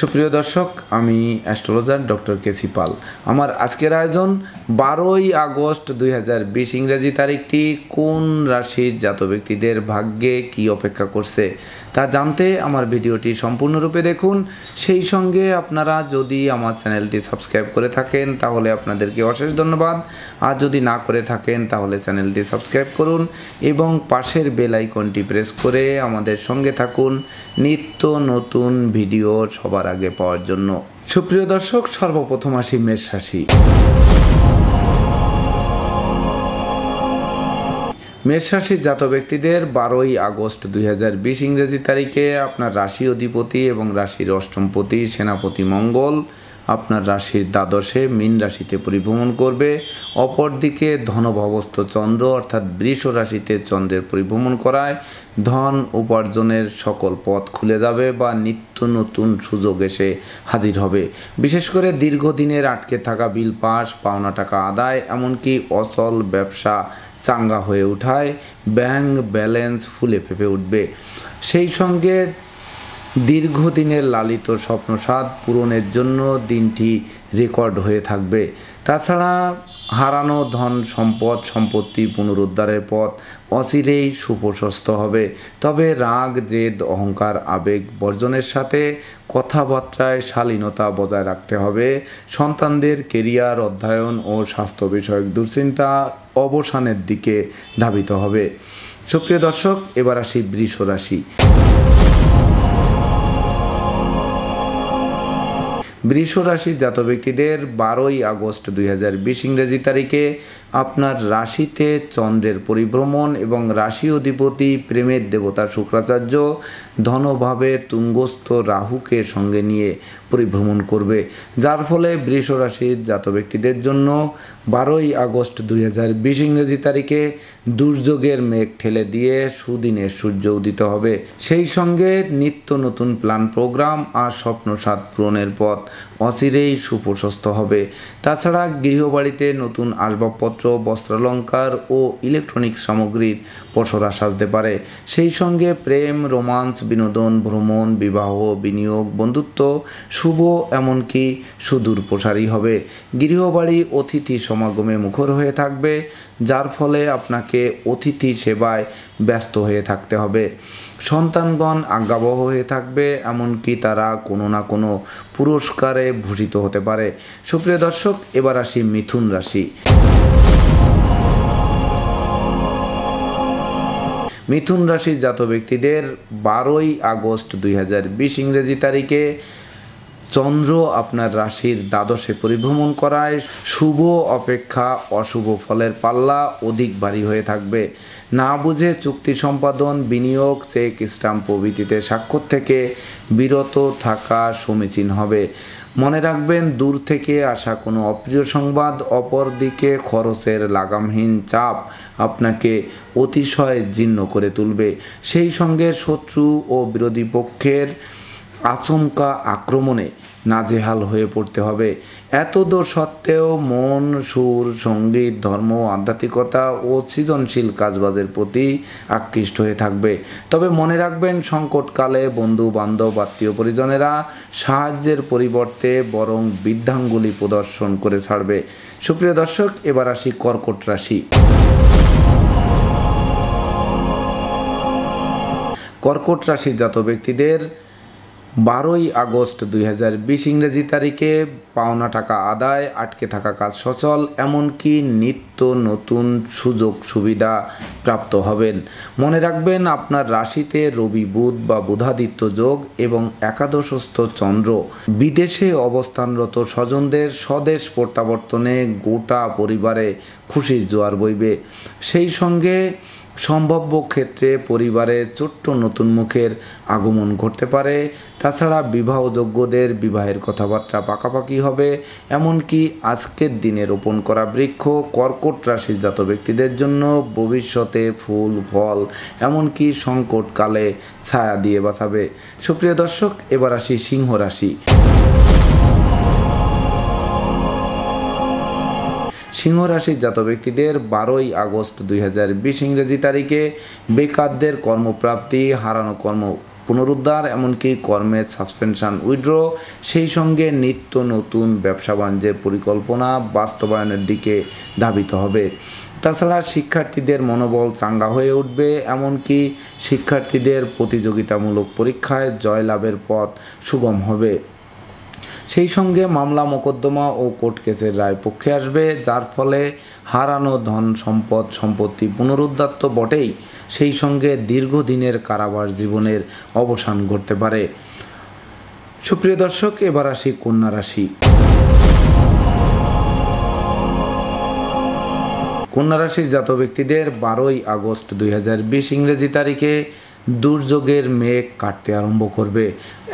সুপ্রিয় দর্শক আমি অ্যাস্ট্রোলজার ডক্টর কেসি পাল আমার আজকের আয়োজন বারোই আগস্ট দুই ইংরেজি তারিখটি কোন রাশির জাত ব্যক্তিদের ভাগ্যে কি অপেক্ষা করছে তা জানতে আমার ভিডিওটি সম্পূর্ণরূপে দেখুন সেই সঙ্গে আপনারা যদি আমার চ্যানেলটি সাবস্ক্রাইব করে থাকেন তাহলে আপনাদেরকে অশেষ ধন্যবাদ আর যদি না করে থাকেন তাহলে চ্যানেলটি সাবস্ক্রাইব করুন এবং পাশের বেল আইকনটি প্রেস করে আমাদের সঙ্গে থাকুন নিত্য নতুন ভিডিও সবার আগে পাওয়ার জন্য সুপ্রিয় দর্শক সর্বপ্রথম আসি মেষ রাশি মেষরাশি জাত ব্যক্তিদের বারোই আগস্ট দুই ইংরেজি তারিখে আপনার রাশি অধিপতি এবং রাশির অষ্টমপতি সেনাপতি মঙ্গল আপনার রাশির দ্বাদশে মীন রাশিতে পরিভ্রমণ করবে অপরদিকে ধনভবস্থ চন্দ্র অর্থাৎ বৃষ রাশিতে চন্দ্রের পরিভ্রমণ করায় ধন উপার্জনের সকল পথ খুলে যাবে বা নিত্য নতুন সুযোগ এসে হাজির হবে বিশেষ করে দীর্ঘদিনের আটকে থাকা বিল পাস পাওনা টাকা আদায় এমনকি অচল ব্যবসা চাঙ্গা হয়ে ওঠায় ব্যাংক ব্যালেন্স ফুলে ফেপে উঠবে সেই সঙ্গে দীর্ঘদিনের লালিত স্বপ্নসাদ পূরণের জন্য দিনটি রেকর্ড হয়ে থাকবে তাছাড়া হারানো ধন সম্পদ সম্পত্তি পুনরুদ্ধারের পথ অচিরেই সুপ্রশস্ত হবে তবে রাগ জেদ অহংকার আবেগ বর্জনের সাথে কথাবার্তায় শালীনতা বজায় রাখতে হবে সন্তানদের কেরিয়ার অধ্যয়ন ও স্বাস্থ্য বিষয়ক দুশ্চিন্তা অবসানের দিকে ধাবিত হবে সুপ্রিয় দর্শক এবার আসি বৃষ রাশি বৃষ রাশি জাত ব্যক্তিদের বারোই আগস্ট দুই হাজার বিশ ইংরেজি তারিখে আপনার রাশিতে চন্দ্রের পরিভ্রমণ এবং রাশি অধিপতি প্রেমের দেবতা শুক্রাচার্য ধনভাবে তুঙ্গস্থ রাহুকে সঙ্গে নিয়ে পরিভ্রমণ করবে যার ফলে বৃষ রাশির জাত ব্যক্তিদের জন্য বারোই আগস্ট দুই হাজার বিশ ইংরেজি তারিখে দুর্যোগের মেঘ ঠেলে দিয়ে সুদিনের সূর্য উদিত হবে সেই সঙ্গে নিত্য নতুন প্ল্যান প্রোগ্রাম আর স্বপ্নসাদ পূরণের পথ অচিরেই সুপ্রশস্ত হবে তাছাড়া গৃহবাড়িতে নতুন আসবাবপত্র আসবাবপত্র বস্ত্রালঙ্কার ও ইলেকট্রনিক সামগ্রীর পসরা সাজতে পারে সেই সঙ্গে প্রেম রোমান্স বিনোদন ভ্রমণ বিবাহ বিনিয়োগ বন্ধুত্ব শুভ এমনকি সুদূর প্রসারী হবে গৃহবাড়ি অতিথি সমাগমে মুখর হয়ে থাকবে যার ফলে আপনাকে অতিথি সেবায় ব্যস্ত হয়ে থাকতে হবে সন্তানগণ আজ্ঞাবহ হয়ে থাকবে এমনকি তারা কোনো না কোনো পুরস্কারে ভূষিত হতে পারে সুপ্রিয় দর্শক এবার আসি মিথুন রাশি মিথুন রাশির জাত ব্যক্তিদের বারোই আগস্ট দুই হাজার বিশ ইংরেজি তারিখে চন্দ্র আপনার রাশির দ্বাদশে পরিভ্রমণ করায় শুভ অপেক্ষা অশুভ ফলের পাল্লা অধিক ভারী হয়ে থাকবে না বুঝে চুক্তি সম্পাদন বিনিয়োগ চেক স্টাম্প প্রভৃতিতে স্বাক্ষর থেকে বিরত থাকা সমীচীন হবে মনে রাখবেন দূর থেকে আসা কোনো অপ্রিয় সংবাদ অপরদিকে খরচের লাগামহীন চাপ আপনাকে অতিশয় জীর্ণ করে তুলবে সেই সঙ্গে শত্রু ও বিরোধী পক্ষের আচমকা আক্রমণে নাজেহাল হয়ে পড়তে হবে এতদূর সত্ত্বেও মন সুর সঙ্গীত ধর্ম আধ্যাত্মিকতা ও সৃজনশীল কাজবাজের প্রতি আকৃষ্ট হয়ে থাকবে তবে মনে রাখবেন সংকটকালে বন্ধু বান্ধব আত্মীয় পরিজনেরা সাহায্যের পরিবর্তে বরং বৃদ্ধাঙ্গুলি প্রদর্শন করে ছাড়বে সুপ্রিয় দর্শক এবার আসি কর্কট রাশি কর্কট রাশির জাত ব্যক্তিদের বারোই আগস্ট দুই হাজার বিশ ইংরেজি তারিখে পাওনা টাকা আদায় আটকে থাকা কাজ সচল এমনকি নিত্য নতুন সুযোগ সুবিধা প্রাপ্ত হবেন মনে রাখবেন আপনার রাশিতে রবি বুধ বা বুধাদিত্য যোগ এবং একাদশস্থ চন্দ্র বিদেশে অবস্থানরত স্বজনদের স্বদেশ প্রত্যাবর্তনে গোটা পরিবারে খুশির জোয়ার বইবে সেই সঙ্গে সম্ভাব্য ক্ষেত্রে পরিবারের ছোট্ট নতুন মুখের আগমন ঘটতে পারে তাছাড়া বিবাহযোগ্যদের বিবাহের কথাবার্তা পাকাপাকি হবে এমনকি আজকের দিনে রোপণ করা বৃক্ষ কর্কট রাশিজাত ব্যক্তিদের জন্য ভবিষ্যতে ফুল ফল এমনকি সংকটকালে ছায়া দিয়ে বাঁচাবে সুপ্রিয় দর্শক এবার আসি সিংহ রাশি সিংহ জাত ব্যক্তিদের বারোই আগস্ট দুই হাজার বিশ ইংরেজি তারিখে বেকারদের কর্মপ্রাপ্তি হারানো কর্ম পুনরুদ্ধার এমনকি কর্মের সাসপেনশন উইড্র সেই সঙ্গে নিত্য নতুন ব্যবসা বাণিজ্যের পরিকল্পনা বাস্তবায়নের দিকে ধাবিত হবে তাছাড়া শিক্ষার্থীদের মনোবল চাঙ্গা হয়ে উঠবে এমনকি শিক্ষার্থীদের প্রতিযোগিতামূলক পরীক্ষায় জয়লাভের পথ সুগম হবে সেই সঙ্গে মামলা মোকদ্দমা ও কোর্ট কেসের রায় পক্ষে আসবে যার ফলে হারানো ধন সম্পদ সম্পত্তি পুনরুদ্ধার তো বটেই সেই সঙ্গে দীর্ঘদিনের কারাবাস জীবনের অবসান ঘটতে পারে সুপ্রিয় দর্শক এবার আসি কন্যা রাশি কন্যা রাশির জাত ব্যক্তিদের বারোই আগস্ট দুই ইংরেজি তারিখে দুর্যোগের মেঘ কাটতে আরম্ভ করবে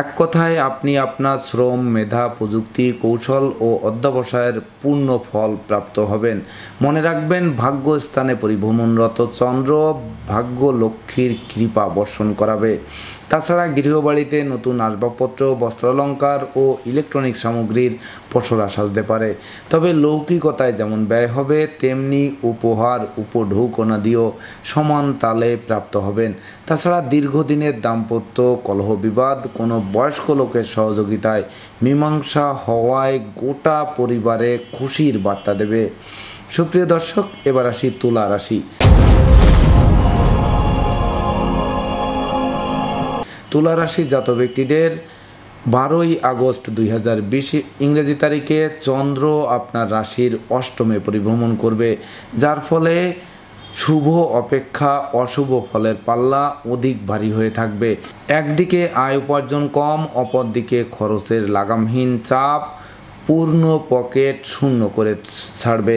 এক কথায় আপনি আপনার শ্রম মেধা প্রযুক্তি কৌশল ও অধ্যাবসায়ের পূর্ণ ফল প্রাপ্ত হবেন মনে রাখবেন ভাগ্য স্থানে পরিভ্রমণরত চন্দ্র ভাগ্য লক্ষ্মীর কৃপা বর্ষণ করাবে তাছাড়া গৃহবাড়িতে নতুন আসবাবপত্র বস্ত্রালঙ্কার ও ইলেকট্রনিক সামগ্রীর পসরা সাজতে পারে তবে লৌকিকতায় যেমন ব্যয় হবে তেমনি উপহার দিয়েও সমান তালে প্রাপ্ত হবেন তাছাড়া দীর্ঘদিনের দাম্পত্য কলহ বিবাদ কোনো বয়স্ক লোকের সহযোগিতায় মীমাংসা হওয়ায় গোটা পরিবারে খুশির বার্তা দেবে সুপ্রিয় দর্শক এবার আসি তুলা রাশি তুলারাশি জাত ব্যক্তিদের বারোই আগস্ট দুই হাজার বিশ ইংরেজি তারিখে চন্দ্র আপনার রাশির অষ্টমে পরিভ্রমণ করবে যার ফলে শুভ অপেক্ষা অশুভ ফলের পাল্লা অধিক ভারী হয়ে থাকবে একদিকে আয় উপার্জন কম অপরদিকে খরচের লাগামহীন চাপ পূর্ণ পকেট শূন্য করে ছাড়বে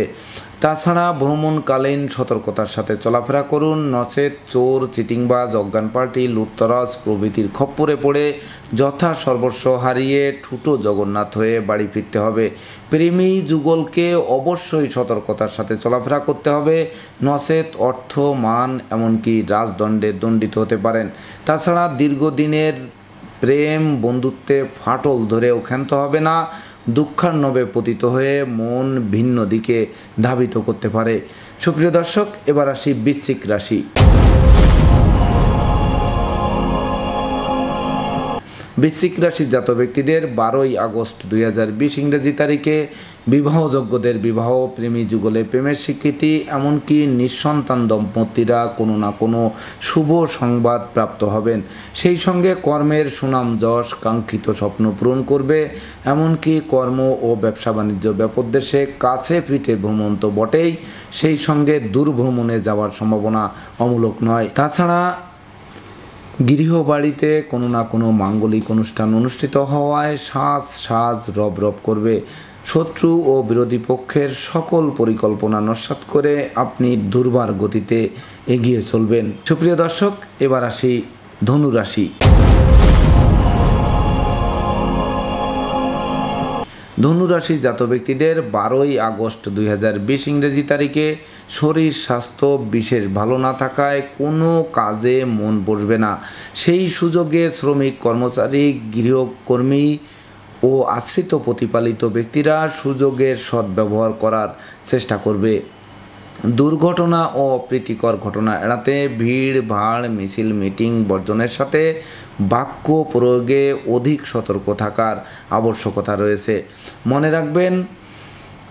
তাছাড়া ভ্রমণকালীন সতর্কতার সাথে চলাফেরা করুন নচেত চোর চিটিংবাজ অজ্ঞান পার্টি লুটতরাজ প্রভৃতির খপ্পরে পড়ে যথা সর্বস্ব হারিয়ে ঠুটো জগন্নাথ হয়ে বাড়ি ফিরতে হবে প্রেমী যুগলকে অবশ্যই সতর্কতার সাথে চলাফেরা করতে হবে নচেত অর্থ মান এমনকি রাজদণ্ডে দণ্ডিত হতে পারেন তাছাড়া দীর্ঘদিনের প্রেম বন্ধুত্বে ফাটল ধরেও ক্ষান্ত হবে না দুঃখান্নবে পতিত হয়ে মন ভিন্ন দিকে ধাবিত করতে পারে সুপ্রিয় দর্শক এবার আসি বৃশ্চিক রাশি বৃশ্চিক রাশিজাত ব্যক্তিদের বারোই আগস্ট দুই ইংরেজি তারিখে বিবাহযোগ্যদের বিবাহ প্রেমী যুগলে প্রেমের স্বীকৃতি এমনকি নিঃসন্তান দম্পতিরা কোনো না কোনো শুভ সংবাদ প্রাপ্ত হবেন সেই সঙ্গে কর্মের সুনাম যশ কাঙ্ক্ষিত স্বপ্ন পূরণ করবে এমনকি কর্ম ও ব্যবসা বাণিজ্য ব্যাপদেশে কাছে ফিটে ভ্রমণ তো বটেই সেই সঙ্গে দূরভ্রমণে যাওয়ার সম্ভাবনা অমূলক নয় তাছাড়া গৃহবাড়িতে কোনো না কোনো মাঙ্গলিক অনুষ্ঠান অনুষ্ঠিত হওয়ায় শ্বাস শ্বাস রব রব করবে শত্রু ও বিরোধী পক্ষের সকল পরিকল্পনা নস্বাত করে আপনি দুর্বার গতিতে এগিয়ে চলবেন সুপ্রিয় দর্শক এবার আসি ধনুরাশি ধনুরাশি জাত ব্যক্তিদের বারোই আগস্ট দুই ইংরেজি তারিখে শরীর স্বাস্থ্য বিশেষ ভালো না থাকায় কোনো কাজে মন বসবে না সেই সুযোগে শ্রমিক কর্মচারী গৃহকর্মী ও আশ্রিত প্রতিপালিত ব্যক্তিরা সুযোগের সদ্ব্যবহার করার চেষ্টা করবে দুর্ঘটনা ও অপ্রীতিকর ঘটনা এড়াতে ভিড় ভাড় মিছিল মিটিং বর্জনের সাথে বাক্য প্রয়োগে অধিক সতর্ক থাকার আবশ্যকতা রয়েছে মনে রাখবেন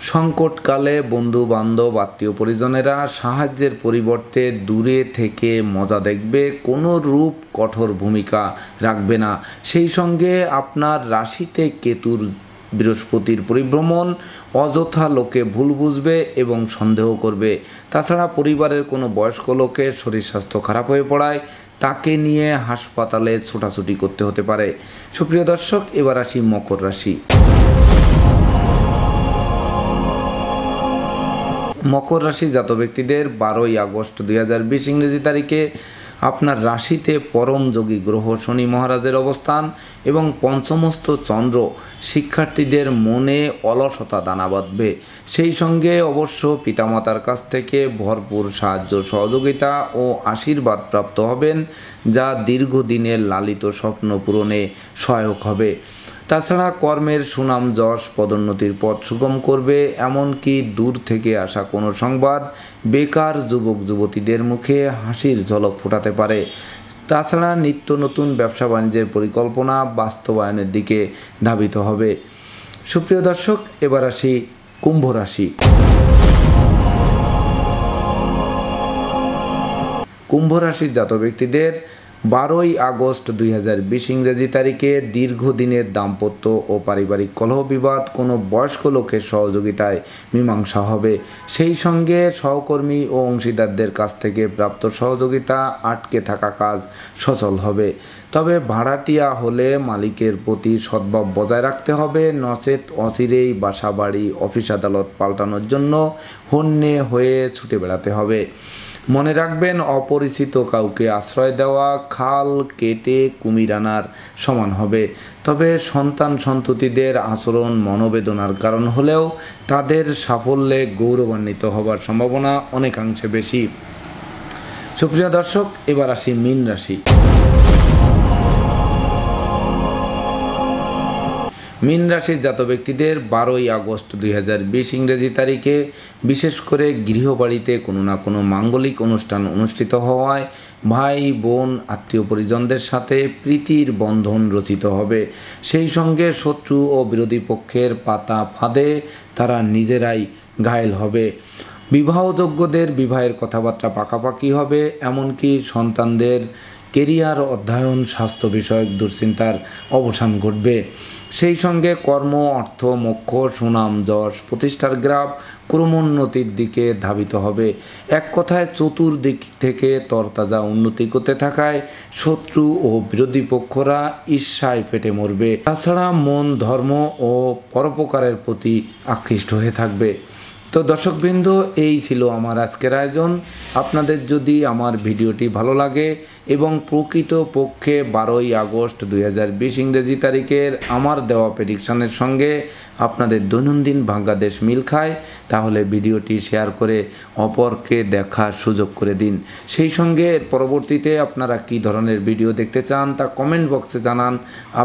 সংকটকালে বন্ধু বান্ধব আত্মীয় পরিজনেরা সাহায্যের পরিবর্তে দূরে থেকে মজা দেখবে কোনো রূপ কঠোর ভূমিকা রাখবে না সেই সঙ্গে আপনার রাশিতে কেতুর বৃহস্পতির পরিভ্রমণ অযথা লোকে ভুল বুঝবে এবং সন্দেহ করবে তাছাড়া পরিবারের কোনো বয়স্ক লোকের শরীর স্বাস্থ্য খারাপ হয়ে পড়ায় তাকে নিয়ে হাসপাতালে ছোটাছুটি করতে হতে পারে সুপ্রিয় দর্শক এবার আসি মকর রাশি মকর রাশি জাত ব্যক্তিদের বারোই আগস্ট দুই হাজার বিশ ইংরেজি তারিখে আপনার রাশিতে পরমযোগী গ্রহ শনি মহারাজের অবস্থান এবং পঞ্চমস্থ চন্দ্র শিক্ষার্থীদের মনে অলসতা দানা বাঁধবে সেই সঙ্গে অবশ্য পিতামাতার কাছ থেকে ভরপুর সাহায্য সহযোগিতা ও আশীর্বাদ প্রাপ্ত হবেন যা দীর্ঘদিনের লালিত স্বপ্ন পূরণে সহায়ক হবে তাছাড়া কর্মের সুনাম যশ পদোন্নতির পথ সুগম করবে এমনকি দূর থেকে আসা কোনো সংবাদ বেকার যুবক যুবতীদের মুখে হাসির ঝলক ফোটাতে পারে তাছাড়া নিত্য নতুন ব্যবসা বাণিজ্যের পরিকল্পনা বাস্তবায়নের দিকে ধাবিত হবে সুপ্রিয় দর্শক এবার আসি কুম্ভ রাশি কুম্ভ রাশির জাত ব্যক্তিদের বারোই আগস্ট দুই হাজার বিশ ইংরেজি তারিখে দীর্ঘদিনের দাম্পত্য ও পারিবারিক কলহ বিবাদ কোনো বয়স্ক লোকের সহযোগিতায় মীমাংসা হবে সেই সঙ্গে সহকর্মী ও অংশীদারদের কাছ থেকে প্রাপ্ত সহযোগিতা আটকে থাকা কাজ সচল হবে তবে ভাড়াটিয়া হলে মালিকের প্রতি সদ্ভাব বজায় রাখতে হবে নচেত অচিরেই বাসা বাড়ি অফিস আদালত পাল্টানোর জন্য হন্যে হয়ে ছুটে বেড়াতে হবে মনে রাখবেন অপরিচিত কাউকে আশ্রয় দেওয়া খাল কেটে কুমির আনার সমান হবে তবে সন্তান সন্ততিদের আচরণ মনোবেদনার কারণ হলেও তাদের সাফল্যে গৌরবান্বিত হবার সম্ভাবনা অনেকাংশে বেশি সুপ্রিয় দর্শক এবার আসি মীন রাশি মিন রাশির জাত ব্যক্তিদের বারোই আগস্ট দুই ইংরেজি তারিখে বিশেষ করে গৃহবাড়িতে কোনো না কোনো মাঙ্গলিক অনুষ্ঠান অনুষ্ঠিত হওয়ায় ভাই বোন আত্মীয় পরিজনদের সাথে প্রীতির বন্ধন রচিত হবে সেই সঙ্গে শত্রু ও বিরোধী পক্ষের পাতা ফাঁদে তারা নিজেরাই ঘায়েল হবে বিবাহযোগ্যদের বিবাহের কথাবার্তা পাকাপাকি হবে এমনকি সন্তানদের কেরিয়ার অধ্যয়ন স্বাস্থ্য বিষয়ক দুশ্চিন্তার অবসান ঘটবে সেই সঙ্গে কর্ম অর্থ মোক্ষ সুনাম যশ প্রতিষ্ঠার গ্রাফ ক্রমোন্নতির দিকে ধাবিত হবে এক কথায় চতুর্দিক থেকে তরতাজা উন্নতি করতে থাকায় শত্রু ও বিরোধী পক্ষরা ঈর্ষায় পেটে মরবে তাছাড়া মন ধর্ম ও পরোপকারের প্রতি আকৃষ্ট হয়ে থাকবে তো দর্শকবৃন্দ এই ছিল আমার আজকের আয়োজন আপনাদের যদি আমার ভিডিওটি ভালো লাগে এবং প্রকৃত পক্ষে বারোই আগস্ট দুই হাজার বিশ ইংরেজি তারিখের আমার দেওয়া প্রেডিকশানের সঙ্গে আপনাদের দৈনন্দিন বাংলাদেশ মিল খায় তাহলে ভিডিওটি শেয়ার করে অপরকে দেখার সুযোগ করে দিন সেই সঙ্গে পরবর্তীতে আপনারা কি ধরনের ভিডিও দেখতে চান তা কমেন্ট বক্সে জানান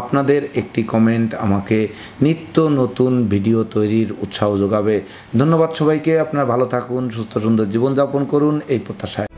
আপনাদের একটি কমেন্ট আমাকে নিত্য নতুন ভিডিও তৈরির উৎসাহ যোগাবে ধন্যবাদ সবাইকে আপনারা ভালো থাকুন সুস্থ সুন্দর জীবনযাপন করুন এই প্রত্যাশায়